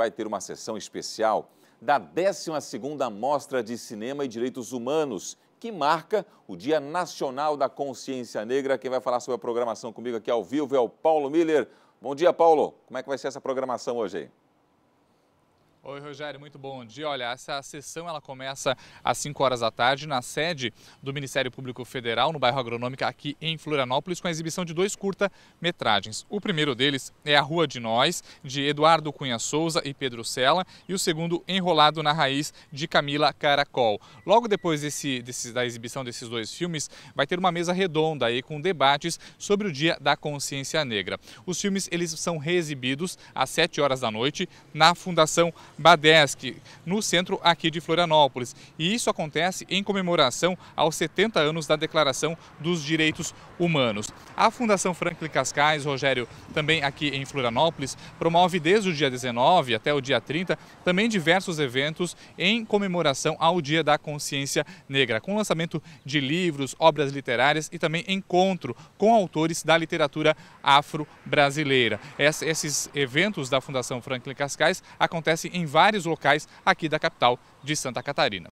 vai ter uma sessão especial da 12 Mostra de Cinema e Direitos Humanos, que marca o Dia Nacional da Consciência Negra. Quem vai falar sobre a programação comigo aqui ao vivo é o Paulo Miller. Bom dia, Paulo. Como é que vai ser essa programação hoje? Oi, Rogério, muito bom dia. Olha, essa sessão ela começa às 5 horas da tarde na sede do Ministério Público Federal, no bairro Agronômica, aqui em Florianópolis, com a exibição de dois curta-metragens. O primeiro deles é A Rua de Nós, de Eduardo Cunha Souza e Pedro Sela, e o segundo, Enrolado na Raiz, de Camila Caracol. Logo depois desse, desse, da exibição desses dois filmes, vai ter uma mesa redonda aí com debates sobre o Dia da Consciência Negra. Os filmes eles são reexibidos às 7 horas da noite na Fundação Badesc, no centro aqui de Florianópolis. E isso acontece em comemoração aos 70 anos da Declaração dos Direitos Humanos. A Fundação Franklin Cascais, Rogério, também aqui em Florianópolis, promove desde o dia 19 até o dia 30 também diversos eventos em comemoração ao Dia da Consciência Negra, com lançamento de livros, obras literárias e também encontro com autores da literatura afro-brasileira. Esses eventos da Fundação Franklin Cascais acontecem em vários locais aqui da capital de Santa Catarina.